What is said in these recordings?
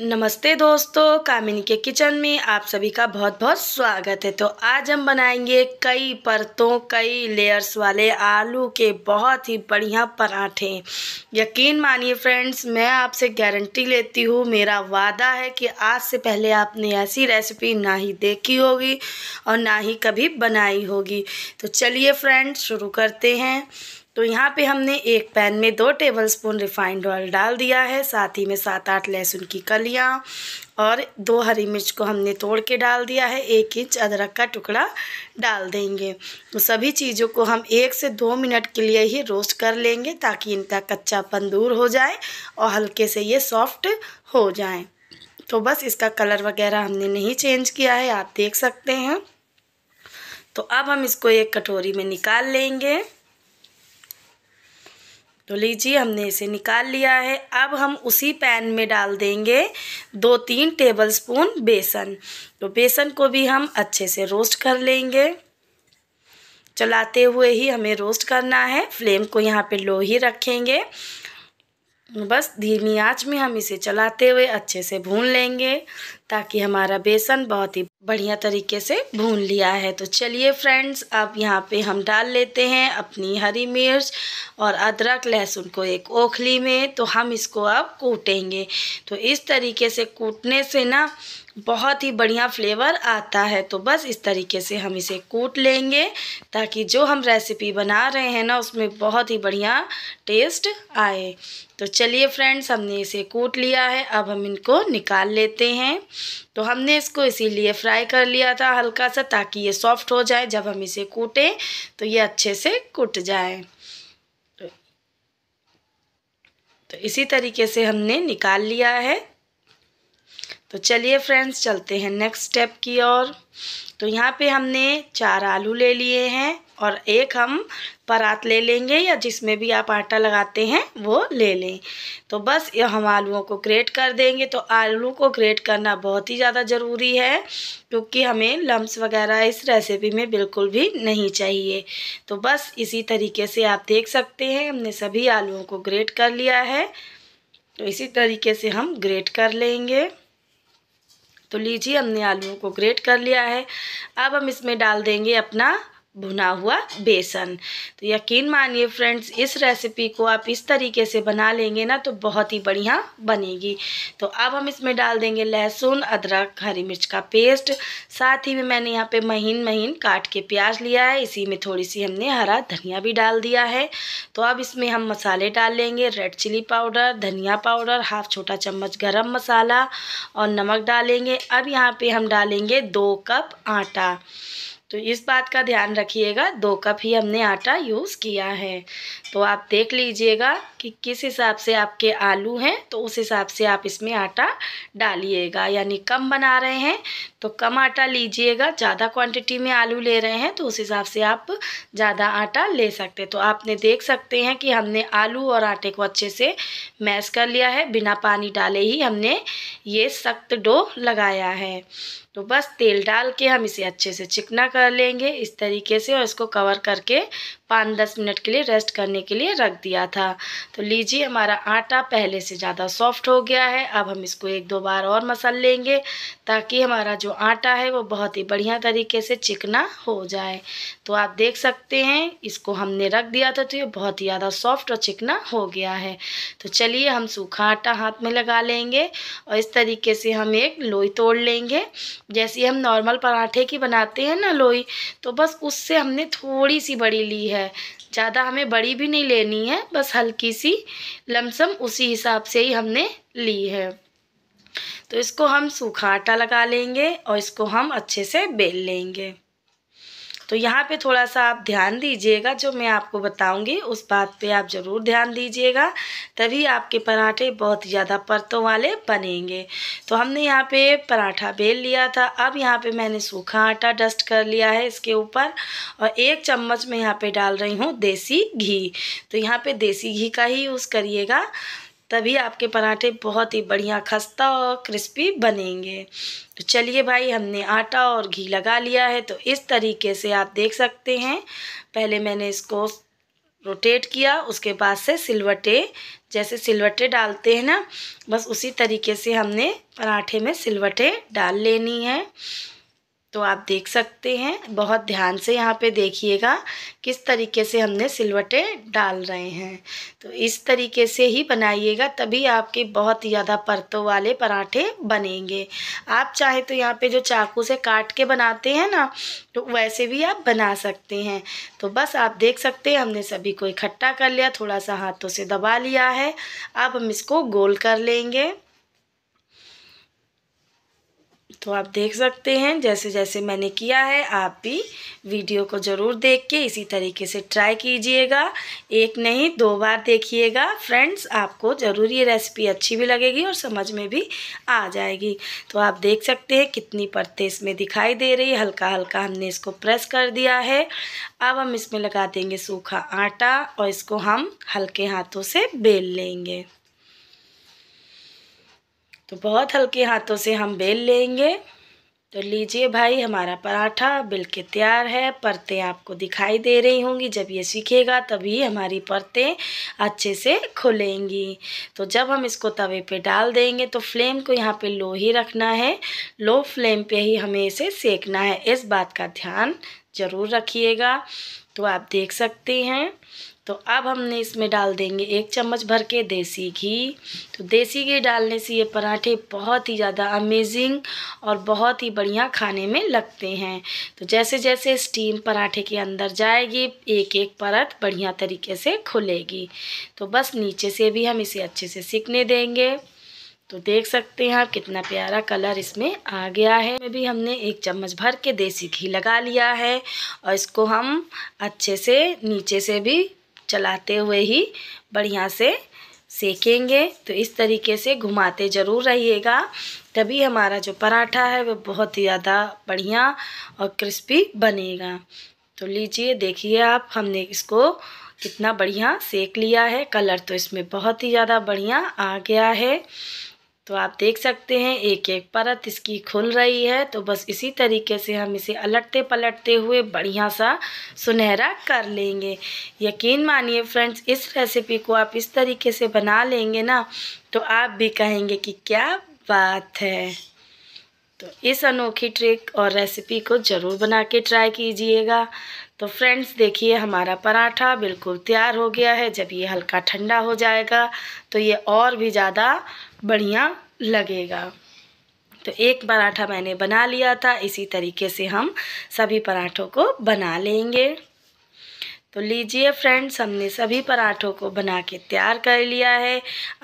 नमस्ते दोस्तों कामिनी के किचन में आप सभी का बहुत बहुत स्वागत है तो आज हम बनाएंगे कई परतों कई लेयर्स वाले आलू के बहुत ही बढ़िया पराठे यकीन मानिए फ्रेंड्स मैं आपसे गारंटी लेती हूँ मेरा वादा है कि आज से पहले आपने ऐसी रेसिपी ना ही देखी होगी और ना ही कभी बनाई होगी तो चलिए फ्रेंड्स शुरू करते हैं तो यहाँ पे हमने एक पैन में दो टेबल स्पून रिफाइंड ऑयल डाल दिया है साथ ही में सात आठ लहसुन की कलियाँ और दो हरी मिर्च को हमने तोड़ के डाल दिया है एक इंच अदरक का टुकड़ा डाल देंगे तो सभी चीज़ों को हम एक से दो मिनट के लिए ही रोस्ट कर लेंगे ताकि इनका कच्चापन दूर हो जाए और हल्के से ये सॉफ्ट हो जाए तो बस इसका कलर वगैरह हमने नहीं चेंज किया है आप देख सकते हैं तो अब हम इसको एक कटोरी में निकाल लेंगे तो लीजिए हमने इसे निकाल लिया है अब हम उसी पैन में डाल देंगे दो तीन टेबलस्पून बेसन तो बेसन को भी हम अच्छे से रोस्ट कर लेंगे चलाते हुए ही हमें रोस्ट करना है फ्लेम को यहाँ पे लो ही रखेंगे बस धीमी आंच में हम इसे चलाते हुए अच्छे से भून लेंगे ताकि हमारा बेसन बहुत ही बढ़िया तरीके से भून लिया है तो चलिए फ्रेंड्स अब यहाँ पे हम डाल लेते हैं अपनी हरी मिर्च और अदरक लहसुन को एक ओखली में तो हम इसको अब कूटेंगे तो इस तरीके से कूटने से ना बहुत ही बढ़िया फ्लेवर आता है तो बस इस तरीके से हम इसे कूट लेंगे ताकि जो हम रेसिपी बना रहे हैं ना उसमें बहुत ही बढ़िया टेस्ट आए तो चलिए फ्रेंड्स हमने इसे कूट लिया है अब हम इनको निकाल लेते हैं तो हमने इसको इसीलिए फ्राई कर लिया था हल्का सा ताकि ये सॉफ्ट हो जाए जब हम इसे कूटें तो ये अच्छे से कूट जाए तो इसी तरीके से हमने निकाल लिया है तो चलिए फ्रेंड्स चलते हैं नेक्स्ट स्टेप की ओर तो यहाँ पे हमने चार आलू ले लिए हैं और एक हम परात ले लेंगे या जिसमें भी आप आटा लगाते हैं वो ले लें तो बस ये हम आलूओं को ग्रेट कर देंगे तो आलू को ग्रेट करना बहुत ही ज़्यादा ज़रूरी है क्योंकि हमें लम्स वगैरह इस रेसिपी में बिल्कुल भी नहीं चाहिए तो बस इसी तरीके से आप देख सकते हैं हमने सभी आलूओं को ग्रेट कर लिया है तो इसी तरीके से हम ग्रेट कर लेंगे तो लीजिए हमने आलूओं को ग्रेट कर लिया है अब हम इसमें डाल देंगे अपना भुना हुआ बेसन तो यकीन मानिए फ्रेंड्स इस रेसिपी को आप इस तरीके से बना लेंगे ना तो बहुत ही बढ़िया बनेगी तो अब हम इसमें डाल देंगे लहसुन अदरक हरी मिर्च का पेस्ट साथ ही में मैंने यहाँ पे महीन महीन काट के प्याज लिया है इसी में थोड़ी सी हमने हरा धनिया भी डाल दिया है तो अब इसमें हम मसाले डाल लेंगे रेड चिली पाउडर धनिया पाउडर हाफ छोटा चम्मच गर्म मसाला और नमक डालेंगे अब यहाँ पर हम डालेंगे दो कप आटा तो इस बात का ध्यान रखिएगा दो कप ही हमने आटा यूज़ किया है तो आप देख लीजिएगा कि किस हिसाब से आपके आलू हैं तो उस हिसाब से आप इसमें आटा डालिएगा यानी कम बना रहे हैं तो कम आटा लीजिएगा ज़्यादा क्वांटिटी में आलू ले रहे हैं तो उस हिसाब से आप ज़्यादा आटा ले सकते तो आपने देख सकते हैं कि हमने आलू और आटे को अच्छे से मैश कर लिया है बिना पानी डाले ही हमने ये सख्त डो लगाया है तो बस तेल डाल के हम इसे अच्छे से चिकना कर लेंगे इस तरीके से और इसको कवर करके पाँच दस मिनट के लिए रेस्ट करने के लिए रख दिया था तो लीजिए हमारा आटा पहले से ज़्यादा सॉफ्ट हो गया है अब हम इसको एक दो बार और मसल लेंगे ताकि हमारा जो आटा है वो बहुत ही बढ़िया तरीके से चिकना हो जाए तो आप देख सकते हैं इसको हमने रख दिया था तो ये बहुत ही ज़्यादा सॉफ्ट और चिकना हो गया है तो चलिए हम सूखा आटा हाथ में लगा लेंगे और इस तरीके से हम एक लोई तोड़ लेंगे जैसे हम नॉर्मल पराठे की बनाते हैं ना लोई तो बस उससे हमने थोड़ी सी बड़ी ली है है ज़्यादा हमें बड़ी भी नहीं लेनी है बस हल्की सी लमसम उसी हिसाब से ही हमने ली है तो इसको हम सूखा आटा लगा लेंगे और इसको हम अच्छे से बेल लेंगे तो यहाँ पे थोड़ा सा आप ध्यान दीजिएगा जो मैं आपको बताऊंगी उस बात पे आप ज़रूर ध्यान दीजिएगा तभी आपके पराठे बहुत ज़्यादा परतों वाले बनेंगे तो हमने यहाँ पे पराठा बेल लिया था अब यहाँ पे मैंने सूखा आटा डस्ट कर लिया है इसके ऊपर और एक चम्मच में यहाँ पे डाल रही हूँ देसी घी तो यहाँ पे देसी घी का ही यूज़ करिएगा तभी आपके पराठे बहुत ही बढ़िया खस्ता और क्रिस्पी बनेंगे तो चलिए भाई हमने आटा और घी लगा लिया है तो इस तरीके से आप देख सकते हैं पहले मैंने इसको रोटेट किया उसके बाद से सिलवटे जैसे सिलवटे डालते हैं ना बस उसी तरीके से हमने पराठे में सिलवटे डाल लेनी है तो आप देख सकते हैं बहुत ध्यान से यहाँ पे देखिएगा किस तरीके से हमने सिलवटे डाल रहे हैं तो इस तरीके से ही बनाइएगा तभी आपके बहुत ज़्यादा परतों वाले पराठे बनेंगे आप चाहे तो यहाँ पे जो चाकू से काट के बनाते हैं ना तो वैसे भी आप बना सकते हैं तो बस आप देख सकते हैं हमने सभी को इकट्ठा कर लिया थोड़ा सा हाथों से दबा लिया है अब हम इसको गोल कर लेंगे तो आप देख सकते हैं जैसे जैसे मैंने किया है आप भी वीडियो को ज़रूर देख के इसी तरीके से ट्राई कीजिएगा एक नहीं दो बार देखिएगा फ्रेंड्स आपको ज़रूर ये रेसिपी अच्छी भी लगेगी और समझ में भी आ जाएगी तो आप देख सकते हैं कितनी परतें इसमें दिखाई दे रही है हल्का हल्का हमने इसको प्रेस कर दिया है अब हम इसमें लगा देंगे सूखा आटा और इसको हम हल्के हाथों से बेल लेंगे तो बहुत हल्के हाथों से हम बेल लेंगे तो लीजिए भाई हमारा पराठा बिल के तैयार है परतें आपको दिखाई दे रही होंगी जब ये सीखेगा तभी हमारी परतें अच्छे से खुलेंगी तो जब हम इसको तवे पे डाल देंगे तो फ्लेम को यहाँ पे लो ही रखना है लो फ्लेम पे ही हमें इसे सेकना है इस बात का ध्यान ज़रूर रखिएगा तो आप देख सकते हैं तो अब हमने इसमें डाल देंगे एक चम्मच भर के देसी घी तो देसी घी डालने से ये पराठे बहुत ही ज़्यादा अमेजिंग और बहुत ही बढ़िया खाने में लगते हैं तो जैसे जैसे स्टीम पराठे के अंदर जाएगी एक एक परत बढ़िया तरीके से खुलेगी तो बस नीचे से भी हम इसे अच्छे से सीखने देंगे तो देख सकते हैं आप कितना प्यारा कलर इसमें आ गया है इसमें भी हमने एक चम्मच भर के देसी घी लगा लिया है और इसको हम अच्छे से नीचे से भी चलाते हुए ही बढ़िया से सेकेंगे तो इस तरीके से घुमाते ज़रूर रहिएगा तभी हमारा जो पराठा है वह बहुत ही ज़्यादा बढ़िया और क्रिस्पी बनेगा तो लीजिए देखिए आप हमने इसको कितना बढ़िया सेक लिया है कलर तो इसमें बहुत ही ज़्यादा बढ़िया आ गया है तो आप देख सकते हैं एक एक परत इसकी खुल रही है तो बस इसी तरीके से हम इसे अलटते पलटते हुए बढ़िया सा सुनहरा कर लेंगे यकीन मानिए फ्रेंड्स इस रेसिपी को आप इस तरीके से बना लेंगे ना तो आप भी कहेंगे कि क्या बात है तो इस अनोखी ट्रिक और रेसिपी को ज़रूर बना के ट्राई कीजिएगा तो फ्रेंड्स देखिए हमारा पराठा बिल्कुल तैयार हो गया है जब ये हल्का ठंडा हो जाएगा तो ये और भी ज़्यादा बढ़िया लगेगा तो एक पराठा मैंने बना लिया था इसी तरीके से हम सभी पराठों को बना लेंगे तो लीजिए फ्रेंड्स हमने सभी पराठों को बना के तैयार कर लिया है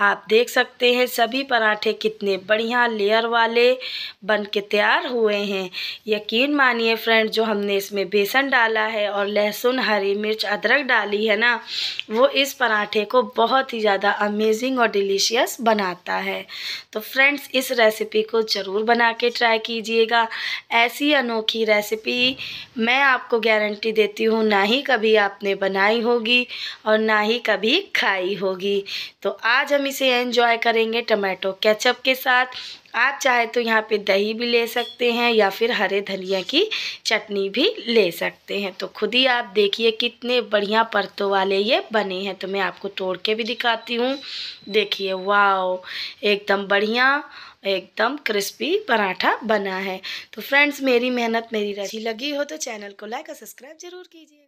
आप देख सकते हैं सभी पराठे कितने बढ़िया लेयर वाले बन के तैयार हुए हैं यकीन मानिए फ्रेंड्स जो हमने इसमें बेसन डाला है और लहसुन हरी मिर्च अदरक डाली है ना वो इस पराठे को बहुत ही ज़्यादा अमेजिंग और डिलीशियस बनाता है तो फ्रेंड्स इस रेसिपी को ज़रूर बना के ट्राई कीजिएगा ऐसी अनोखी रेसिपी मैं आपको गारंटी देती हूँ ना ही कभी आप आपने बनाई होगी और ना ही कभी खाई होगी तो आज हम इसे एंजॉय करेंगे टमाटो केचप के साथ आप चाहे तो यहाँ पे दही भी ले सकते हैं या फिर हरे धनिया की चटनी भी ले सकते हैं तो खुद ही आप देखिए कितने बढ़िया परतों वाले ये बने हैं तो मैं आपको तोड़ के भी दिखाती हूँ देखिए वाओ एकदम बढ़िया एकदम क्रिस्पी पराठा बना है तो फ्रेंड्स मेरी मेहनत मेरी रची लगी हो तो चैनल को लाइक और सब्सक्राइब जरूर कीजिए